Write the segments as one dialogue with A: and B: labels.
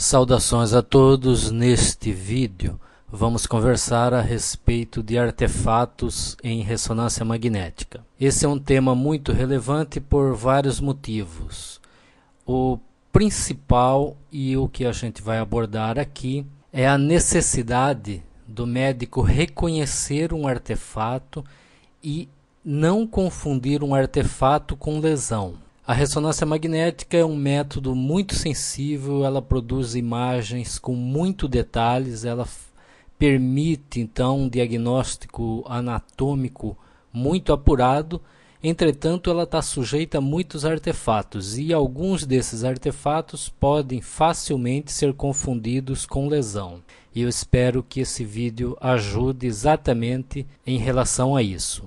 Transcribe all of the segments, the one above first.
A: Saudações a todos. Neste vídeo vamos conversar a respeito de artefatos em ressonância magnética. Esse é um tema muito relevante por vários motivos. O principal e o que a gente vai abordar aqui é a necessidade do médico reconhecer um artefato e não confundir um artefato com lesão. A ressonância magnética é um método muito sensível, ela produz imagens com muito detalhes, ela permite então um diagnóstico anatômico muito apurado. Entretanto, ela está sujeita a muitos artefatos e alguns desses artefatos podem facilmente ser confundidos com lesão. E eu espero que esse vídeo ajude exatamente em relação a isso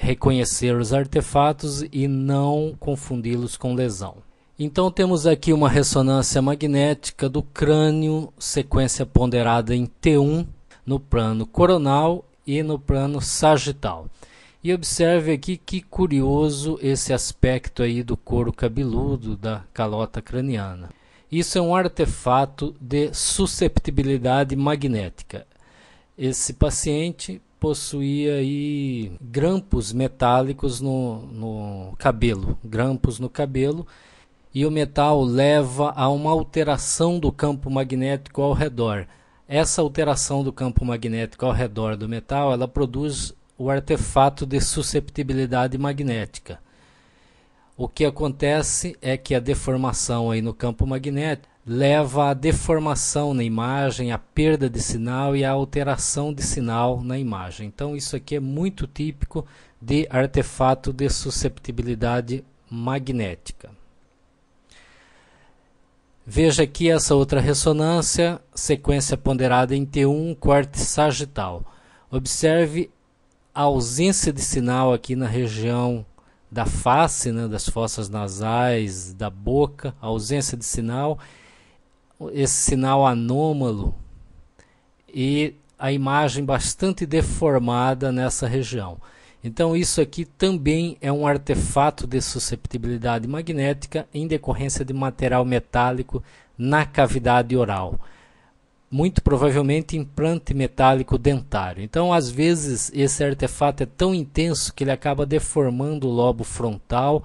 A: reconhecer os artefatos e não confundi-los com lesão. Então temos aqui uma ressonância magnética do crânio, sequência ponderada em T1 no plano coronal e no plano sagital. E observe aqui que curioso esse aspecto aí do couro cabeludo da calota craniana. Isso é um artefato de susceptibilidade magnética. Esse paciente possuía aí grampos metálicos no, no cabelo, grampos no cabelo, e o metal leva a uma alteração do campo magnético ao redor. Essa alteração do campo magnético ao redor do metal, ela produz o artefato de susceptibilidade magnética. O que acontece é que a deformação aí no campo magnético leva à deformação na imagem, à perda de sinal e à alteração de sinal na imagem. Então isso aqui é muito típico de artefato de susceptibilidade magnética. Veja aqui essa outra ressonância, sequência ponderada em T1, corte sagital. Observe a ausência de sinal aqui na região da face, né, das fossas nasais, da boca, a ausência de sinal, esse sinal anômalo e a imagem bastante deformada nessa região. Então, isso aqui também é um artefato de susceptibilidade magnética em decorrência de material metálico na cavidade oral muito provavelmente implante metálico dentário. Então, às vezes, esse artefato é tão intenso que ele acaba deformando o lobo frontal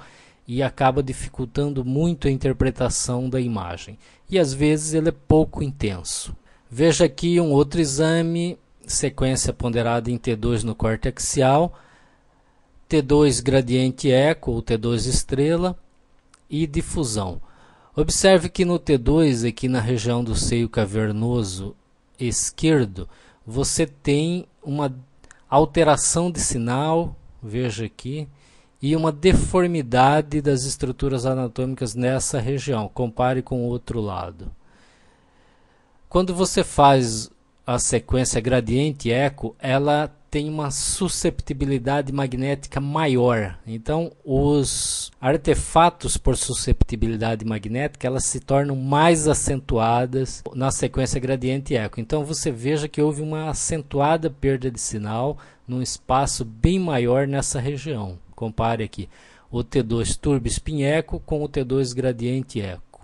A: e acaba dificultando muito a interpretação da imagem. E às vezes ele é pouco intenso. Veja aqui um outro exame, sequência ponderada em T2 no corte axial, T2 gradiente eco ou T2 estrela e difusão. Observe que no T2, aqui na região do seio cavernoso esquerdo, você tem uma alteração de sinal, veja aqui, e uma deformidade das estruturas anatômicas nessa região. Compare com o outro lado. Quando você faz a sequência gradiente eco, ela tem uma susceptibilidade magnética maior. Então, os artefatos por susceptibilidade magnética, elas se tornam mais acentuadas na sequência gradiente eco. Então, você veja que houve uma acentuada perda de sinal num espaço bem maior nessa região. Compare aqui o T2 turbo spin eco com o T2 gradiente eco.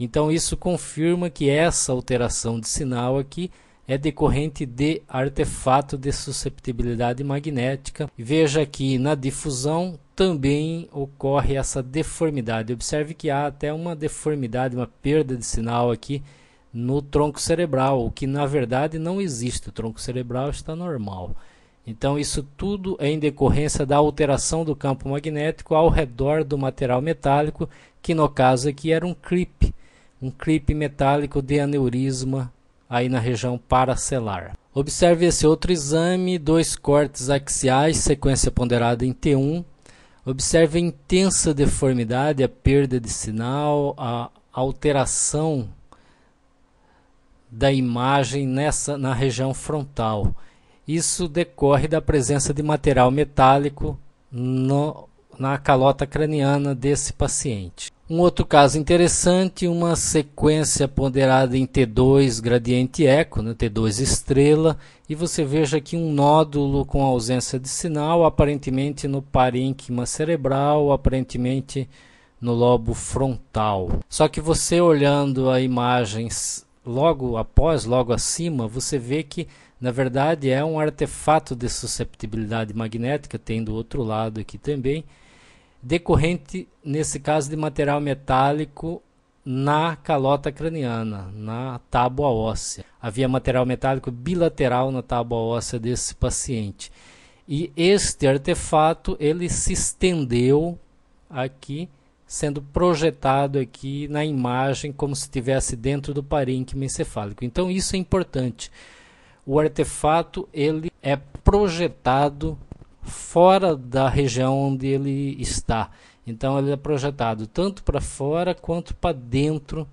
A: Então, isso confirma que essa alteração de sinal aqui é decorrente de artefato de susceptibilidade magnética. Veja que na difusão também ocorre essa deformidade. Observe que há até uma deformidade, uma perda de sinal aqui no tronco cerebral, o que na verdade não existe. O tronco cerebral está normal. Então, isso tudo é em decorrência da alteração do campo magnético ao redor do material metálico, que no caso aqui era um clipe, um clipe metálico de aneurisma aí na região paracelar. Observe esse outro exame, dois cortes axiais, sequência ponderada em T1. Observe a intensa deformidade, a perda de sinal, a alteração da imagem nessa na região frontal. Isso decorre da presença de material metálico no, na calota craniana desse paciente. Um outro caso interessante, uma sequência ponderada em T2 gradiente eco, né, T2 estrela, e você veja aqui um nódulo com ausência de sinal, aparentemente no parênquima cerebral, aparentemente no lobo frontal. Só que você olhando a imagem logo após, logo acima, você vê que na verdade é um artefato de susceptibilidade magnética, tem do outro lado aqui também, decorrente, nesse caso, de material metálico na calota craniana, na tábua óssea. Havia material metálico bilateral na tábua óssea desse paciente. E este artefato ele se estendeu aqui, sendo projetado aqui na imagem como se estivesse dentro do parênquima encefálico. Então isso é importante. O artefato ele é projetado fora da região onde ele está. Então ele é projetado tanto para fora quanto para dentro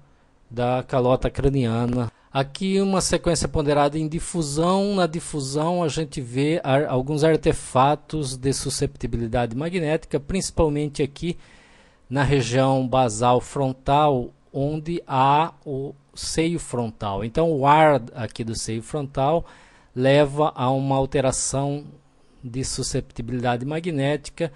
A: da calota craniana. Aqui uma sequência ponderada em difusão. Na difusão a gente vê ar alguns artefatos de susceptibilidade magnética, principalmente aqui na região basal frontal, onde há o seio frontal. Então o ar aqui do seio frontal leva a uma alteração de susceptibilidade magnética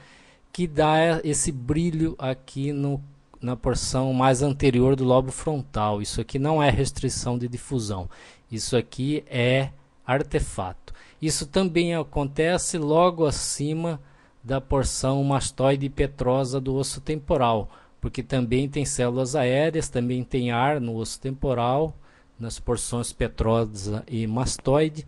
A: que dá esse brilho aqui no, na porção mais anterior do lobo frontal. Isso aqui não é restrição de difusão, isso aqui é artefato. Isso também acontece logo acima da porção mastoide petrosa do osso temporal, porque também tem células aéreas, também tem ar no osso temporal, nas porções petrosa e mastoide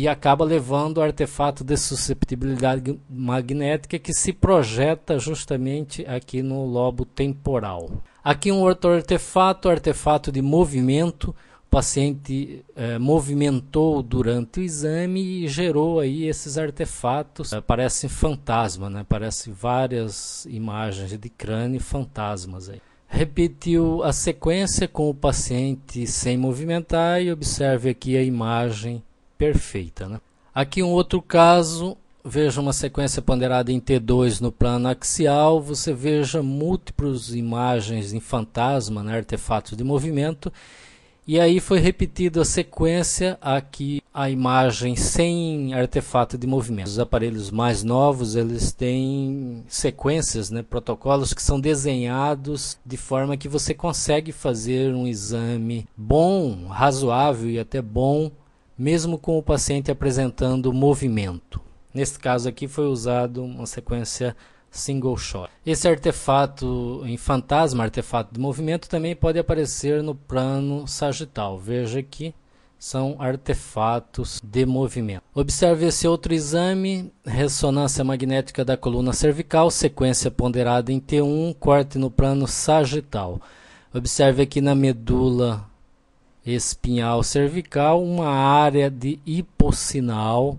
A: e acaba levando o artefato de susceptibilidade magnética que se projeta justamente aqui no lobo temporal. Aqui um outro artefato, artefato de movimento, o paciente eh, movimentou durante o exame e gerou aí esses artefatos. Eh, parecem fantasma, né? Parecem várias imagens de crânio fantasmas aí. Repetiu a sequência com o paciente sem movimentar e observe aqui a imagem perfeita. Né? Aqui um outro caso, veja uma sequência ponderada em T2 no plano axial, você veja múltiplas imagens em fantasma, né, artefatos de movimento, e aí foi repetida a sequência aqui a imagem sem artefato de movimento. Os aparelhos mais novos, eles têm sequências, né, protocolos que são desenhados de forma que você consegue fazer um exame bom, razoável e até bom mesmo com o paciente apresentando movimento. Nesse caso aqui foi usado uma sequência single shot. Esse artefato em fantasma, artefato de movimento, também pode aparecer no plano sagital. Veja aqui são artefatos de movimento. Observe esse outro exame, ressonância magnética da coluna cervical, sequência ponderada em T1, corte no plano sagital. Observe aqui na medula espinhal cervical, uma área de hipossinal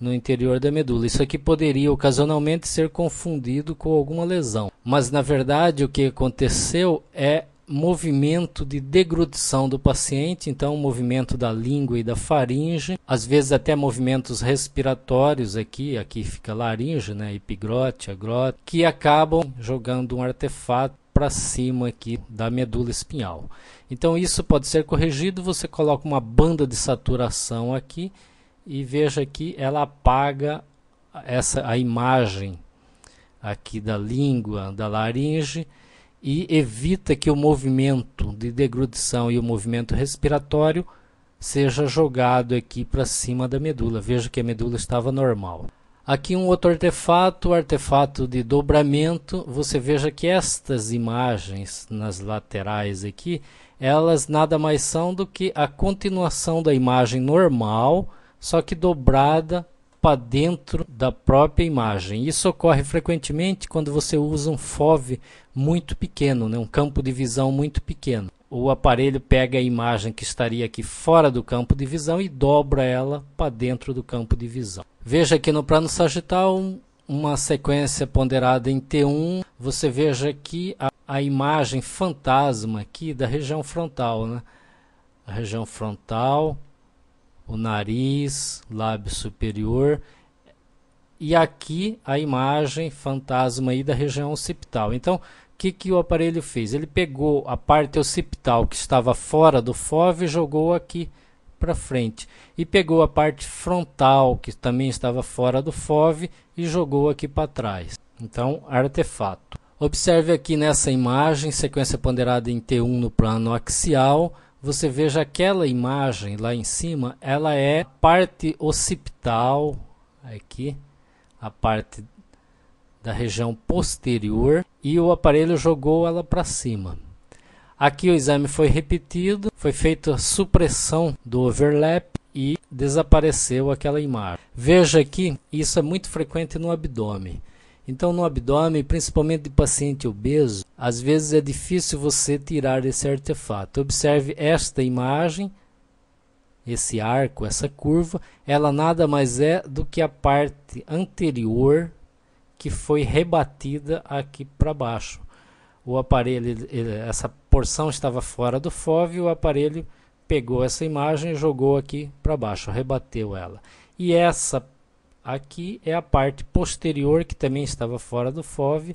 A: no interior da medula. Isso aqui poderia ocasionalmente ser confundido com alguma lesão, mas na verdade o que aconteceu é movimento de deglutição do paciente, então movimento da língua e da faringe, às vezes até movimentos respiratórios aqui, aqui fica laringe, né, epigrótia, grota, que acabam jogando um artefato para cima aqui da medula espinhal. Então isso pode ser corrigido, você coloca uma banda de saturação aqui e veja que ela apaga essa a imagem aqui da língua, da laringe e evita que o movimento de deglutição e o movimento respiratório seja jogado aqui para cima da medula. Veja que a medula estava normal. Aqui um outro artefato, artefato de dobramento. Você veja que estas imagens nas laterais aqui, elas nada mais são do que a continuação da imagem normal, só que dobrada para dentro da própria imagem. Isso ocorre frequentemente quando você usa um FOV muito pequeno, né? um campo de visão muito pequeno o aparelho pega a imagem que estaria aqui fora do campo de visão e dobra ela para dentro do campo de visão. Veja aqui no plano sagital uma sequência ponderada em T1. Você veja aqui a, a imagem fantasma aqui da região frontal, né? A região frontal, o nariz, lábio superior e aqui a imagem fantasma aí da região occipital. Então, que, que o aparelho fez? Ele pegou a parte occipital que estava fora do fove e jogou aqui para frente. E pegou a parte frontal, que também estava fora do fove e jogou aqui para trás. Então, artefato. Observe aqui nessa imagem, sequência ponderada em T1 no plano axial. Você veja aquela imagem lá em cima, ela é a parte occipital, aqui, a parte da região posterior e o aparelho jogou ela para cima. Aqui o exame foi repetido, foi feita a supressão do overlap e desapareceu aquela imagem. Veja aqui, isso é muito frequente no abdômen. Então, no abdômen, principalmente de paciente obeso, às vezes é difícil você tirar esse artefato. Observe esta imagem, esse arco, essa curva, ela nada mais é do que a parte anterior que foi rebatida aqui para baixo. O aparelho, ele, essa porção estava fora do FOV o aparelho pegou essa imagem e jogou aqui para baixo, rebateu ela. E essa aqui é a parte posterior que também estava fora do FOV,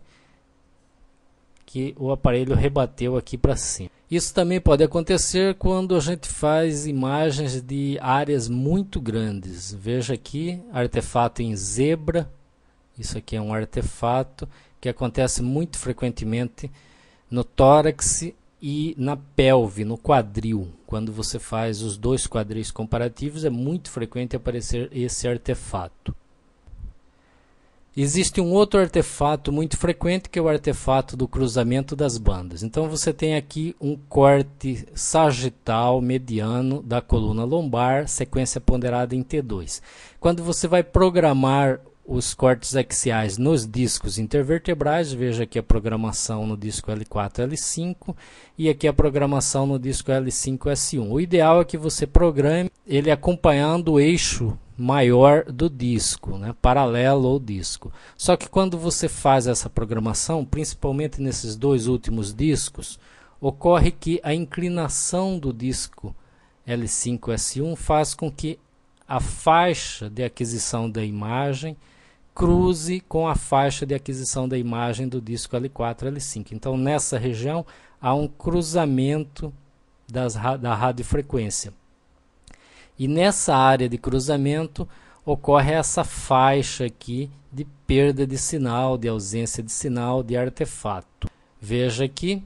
A: que o aparelho rebateu aqui para cima. Isso também pode acontecer quando a gente faz imagens de áreas muito grandes. Veja aqui, artefato em zebra, isso aqui é um artefato que acontece muito frequentemente no tórax e na pelve, no quadril. Quando você faz os dois quadris comparativos, é muito frequente aparecer esse artefato. Existe um outro artefato muito frequente que é o artefato do cruzamento das bandas. Então você tem aqui um corte sagital mediano da coluna lombar, sequência ponderada em T2. Quando você vai programar os cortes axiais nos discos intervertebrais, veja aqui a programação no disco L4 L5 e aqui a programação no disco L5 S1. O ideal é que você programe ele acompanhando o eixo maior do disco, né, paralelo ao disco. Só que quando você faz essa programação, principalmente nesses dois últimos discos, ocorre que a inclinação do disco L5 S1 faz com que a faixa de aquisição da imagem cruze com a faixa de aquisição da imagem do disco L4 L5. Então, nessa região há um cruzamento das, da radiofrequência. E nessa área de cruzamento ocorre essa faixa aqui de perda de sinal, de ausência de sinal, de artefato. Veja que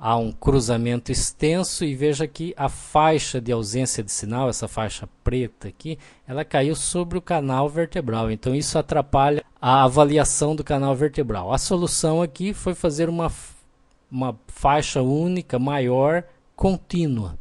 A: há um cruzamento extenso e veja que a faixa de ausência de sinal, essa faixa preta aqui, ela caiu sobre o canal vertebral. Então isso atrapalha a avaliação do canal vertebral. A solução aqui foi fazer uma, uma faixa única, maior, contínua.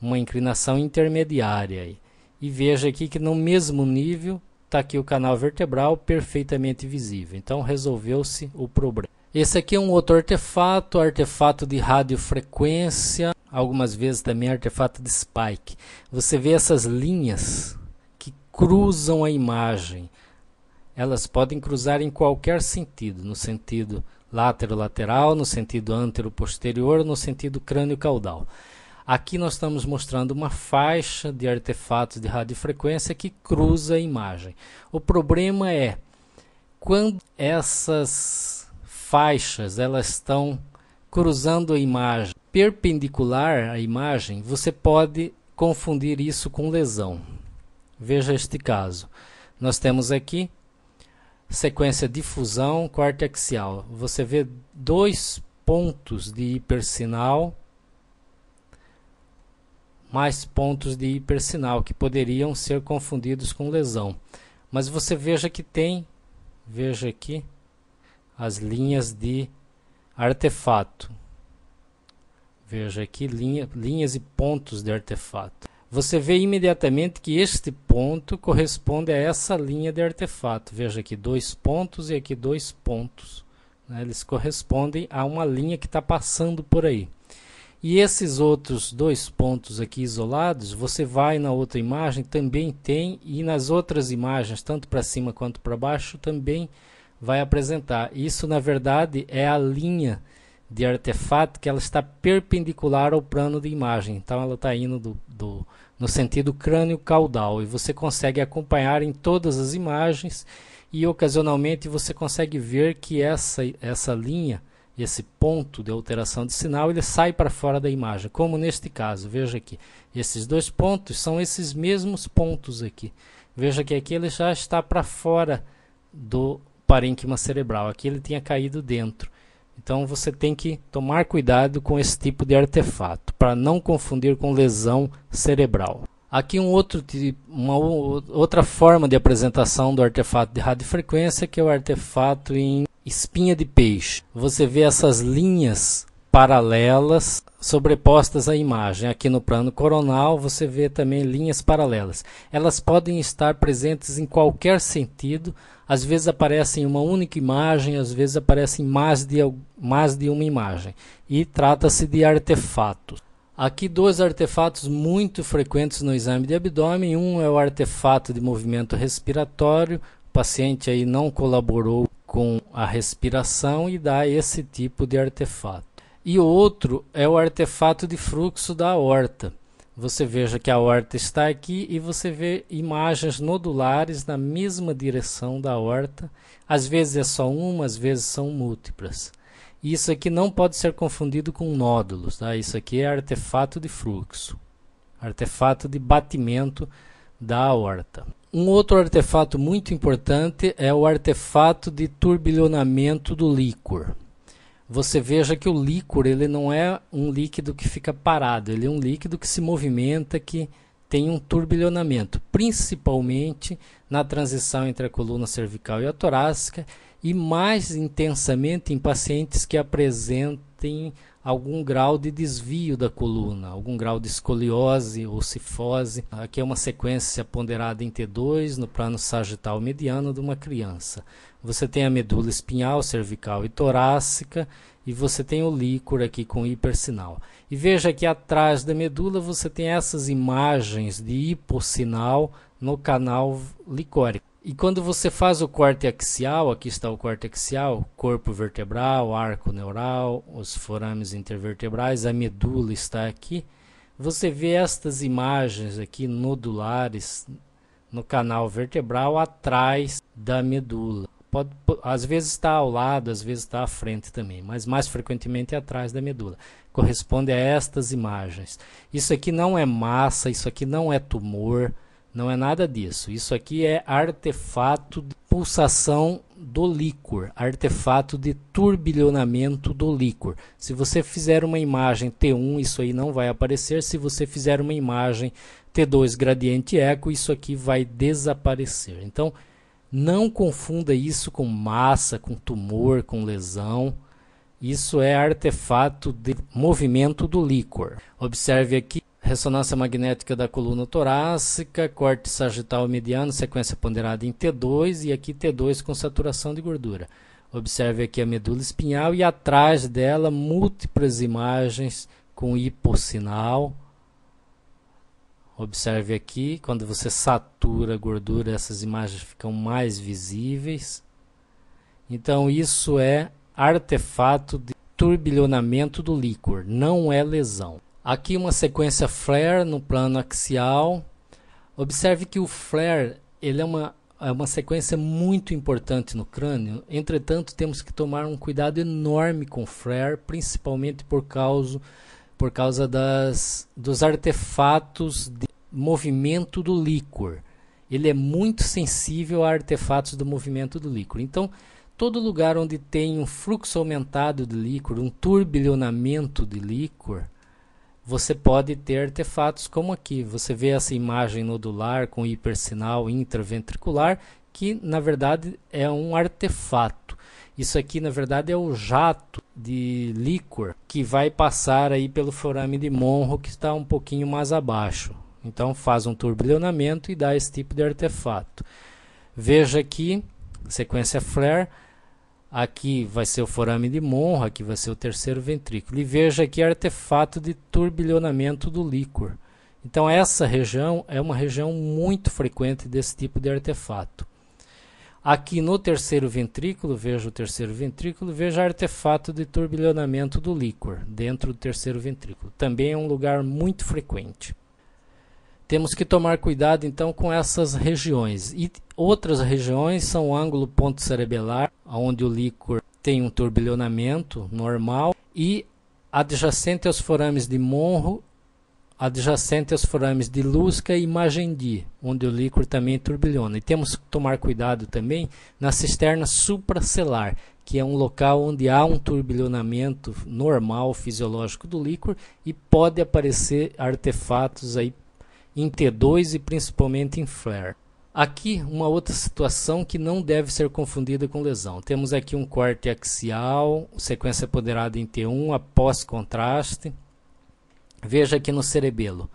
A: Uma inclinação intermediária. E veja aqui que no mesmo nível está aqui o canal vertebral perfeitamente visível. Então resolveu-se o problema. Esse aqui é um outro artefato, artefato de radiofrequência, algumas vezes também artefato de spike. Você vê essas linhas que cruzam a imagem. Elas podem cruzar em qualquer sentido, no sentido látero-lateral, no sentido antero-posterior, no sentido crânio-caudal. Aqui nós estamos mostrando uma faixa de artefatos de radiofrequência que cruza a imagem. O problema é quando essas faixas elas estão cruzando a imagem perpendicular à imagem, você pode confundir isso com lesão. Veja este caso. Nós temos aqui sequência de fusão corte axial. Você vê dois pontos de hipersinal mais pontos de hipersinal que poderiam ser confundidos com lesão. Mas você veja que tem, veja aqui, as linhas de artefato. Veja aqui linha, linhas e pontos de artefato. Você vê imediatamente que este ponto corresponde a essa linha de artefato. Veja aqui dois pontos e aqui dois pontos. Né? Eles correspondem a uma linha que está passando por aí. E esses outros dois pontos aqui isolados, você vai na outra imagem, também tem, e nas outras imagens, tanto para cima quanto para baixo, também tem vai apresentar. Isso, na verdade, é a linha de artefato que ela está perpendicular ao plano de imagem. Então, ela está indo do, do, no sentido crânio-caudal e você consegue acompanhar em todas as imagens e, ocasionalmente, você consegue ver que essa, essa linha, esse ponto de alteração de sinal, ele sai para fora da imagem, como neste caso. Veja aqui, esses dois pontos são esses mesmos pontos aqui. Veja que aqui ele já está para fora do parênquima cerebral. Aqui ele tinha caído dentro. Então você tem que tomar cuidado com esse tipo de artefato para não confundir com lesão cerebral. Aqui um outro uma outra forma de apresentação do artefato de radiofrequência que é o artefato em espinha de peixe. Você vê essas linhas paralelas sobrepostas à imagem. Aqui no plano coronal você vê também linhas paralelas. Elas podem estar presentes em qualquer sentido, às vezes aparecem uma única imagem, às vezes aparecem mais de, mais de uma imagem. E trata-se de artefatos. Aqui dois artefatos muito frequentes no exame de abdômen. Um é o artefato de movimento respiratório. O paciente aí não colaborou com a respiração e dá esse tipo de artefato e o outro é o artefato de fluxo da horta. Você veja que a horta está aqui e você vê imagens nodulares na mesma direção da horta. Às vezes é só uma, às vezes são múltiplas. Isso aqui não pode ser confundido com nódulos, tá? Isso aqui é artefato de fluxo, artefato de batimento da horta. Um outro artefato muito importante é o artefato de turbilhonamento do líquor você veja que o líquor ele não é um líquido que fica parado, ele é um líquido que se movimenta, que tem um turbilhonamento, principalmente na transição entre a coluna cervical e a torácica e mais intensamente em pacientes que apresentem algum grau de desvio da coluna, algum grau de escoliose ou cifose. Aqui é uma sequência ponderada em T2 no plano sagital mediano de uma criança. Você tem a medula espinhal, cervical e torácica, e você tem o líquor aqui com hipersinal. E veja que atrás da medula você tem essas imagens de hipossinal no canal licórico. E quando você faz o corte axial, aqui está o corte axial, corpo vertebral, arco neural, os forames intervertebrais, a medula está aqui. Você vê estas imagens aqui nodulares no canal vertebral atrás da medula. Pode, às vezes está ao lado, às vezes está à frente também, mas mais frequentemente é atrás da medula. Corresponde a estas imagens. Isso aqui não é massa, isso aqui não é tumor, não é nada disso. Isso aqui é artefato de pulsação do líquor, artefato de turbilhonamento do líquor. Se você fizer uma imagem T1, isso aí não vai aparecer. Se você fizer uma imagem T2 gradiente eco, isso aqui vai desaparecer. Então, não confunda isso com massa, com tumor, com lesão. Isso é artefato de movimento do líquor. Observe aqui ressonância magnética da coluna torácica, corte sagital mediano, sequência ponderada em T2 e aqui T2 com saturação de gordura. Observe aqui a medula espinhal e atrás dela múltiplas imagens com hipossinal. Observe aqui, quando você satura a gordura, essas imagens ficam mais visíveis. Então isso é artefato de turbilhonamento do líquor, não é lesão. Aqui uma sequência flare no plano axial. Observe que o flare ele é uma é uma sequência muito importante no crânio. Entretanto, temos que tomar um cuidado enorme com o flare, principalmente por causa, por causa das, dos artefatos de movimento do líquor. Ele é muito sensível a artefatos do movimento do líquor. Então, todo lugar onde tem um fluxo aumentado de líquor, um turbilhonamento de líquor, você pode ter artefatos como aqui. Você vê essa imagem nodular com hipersinal intraventricular, que na verdade é um artefato. Isso aqui na verdade é o jato de líquor que vai passar aí pelo forame de Monro que está um pouquinho mais abaixo. Então faz um turbilhonamento e dá esse tipo de artefato. Veja aqui, sequência flare, aqui vai ser o forame de Monro, aqui vai ser o terceiro ventrículo. E veja aqui artefato de turbilhonamento do líquor. Então essa região é uma região muito frequente desse tipo de artefato. Aqui no terceiro ventrículo, veja o terceiro ventrículo, veja artefato de turbilhonamento do líquor dentro do terceiro ventrículo. Também é um lugar muito frequente. Temos que tomar cuidado então com essas regiões. E outras regiões são o ângulo ponto cerebelar, onde o líquor tem um turbilhonamento normal, e adjacente aos forames de Monro, adjacente aos forames de Lusca e Magendi, onde o líquor também turbilhona. E temos que tomar cuidado também na cisterna supracelar, que é um local onde há um turbilhonamento normal, fisiológico do líquor e pode aparecer artefatos aí em T2 e principalmente em flare. Aqui, uma outra situação que não deve ser confundida com lesão. Temos aqui um corte axial, sequência apoderada em T1 após contraste. Veja aqui no cerebelo.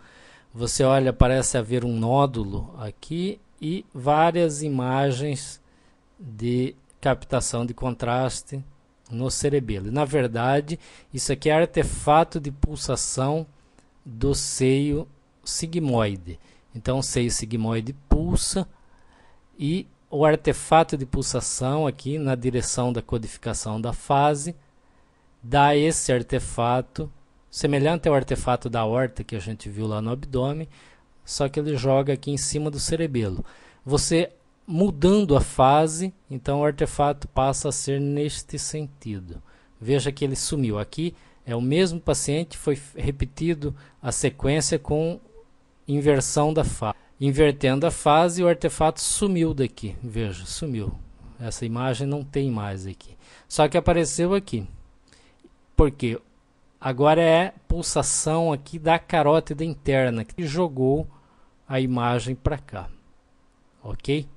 A: Você olha, parece haver um nódulo aqui e várias imagens de captação de contraste no cerebelo. Na verdade, isso aqui é artefato de pulsação do seio sigmoide. Então, o seio sigmoide pulsa e o artefato de pulsação aqui na direção da codificação da fase dá esse artefato, semelhante ao artefato da horta que a gente viu lá no abdômen, só que ele joga aqui em cima do cerebelo. Você mudando a fase, então o artefato passa a ser neste sentido. Veja que ele sumiu. Aqui é o mesmo paciente, foi repetido a sequência com inversão da fase. Invertendo a fase, o artefato sumiu daqui. Veja, sumiu. Essa imagem não tem mais aqui. Só que apareceu aqui. Porque agora é pulsação aqui da carótida interna que jogou a imagem para cá. OK?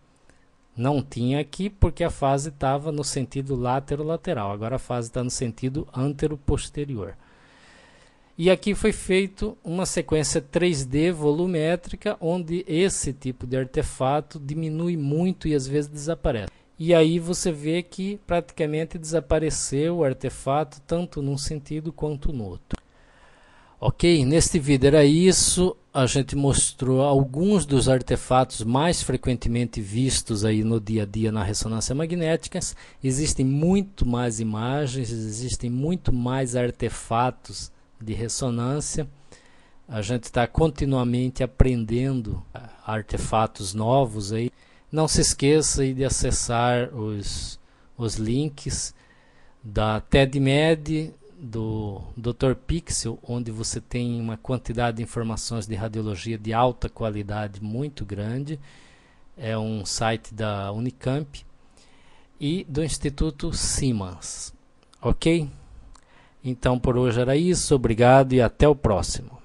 A: Não tinha aqui porque a fase estava no sentido látero-lateral. Agora a fase está no sentido antero-posterior. E aqui foi feito uma sequência 3D volumétrica, onde esse tipo de artefato diminui muito e às vezes desaparece. E aí você vê que praticamente desapareceu o artefato, tanto num sentido quanto no outro. Ok, neste vídeo era isso. A gente mostrou alguns dos artefatos mais frequentemente vistos aí no dia a dia na ressonância magnética. Existem muito mais imagens, existem muito mais artefatos de ressonância. A gente está continuamente aprendendo ah, artefatos novos aí. Não se esqueça de acessar os, os links da TEDMED, do Dr. Pixel, onde você tem uma quantidade de informações de radiologia de alta qualidade muito grande. É um site da Unicamp e do Instituto Siemens. Ok? Então por hoje era isso, obrigado e até o próximo.